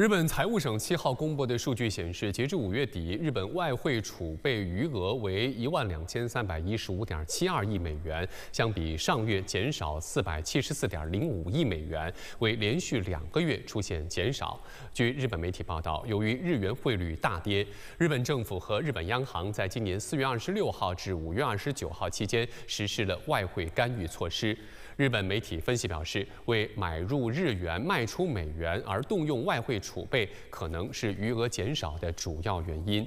日本财务省七号公布的数据显示，截至五月底，日本外汇储备余额为一万两千三百一十五点七二亿美元，相比上月减少四百七十四点零五亿美元，为连续两个月出现减少。据日本媒体报道，由于日元汇率大跌，日本政府和日本央行在今年四月二十六号至五月二十九号期间实施了外汇干预措施。日本媒体分析表示，为买入日元、卖出美元而动用外汇。储备可能是余额减少的主要原因。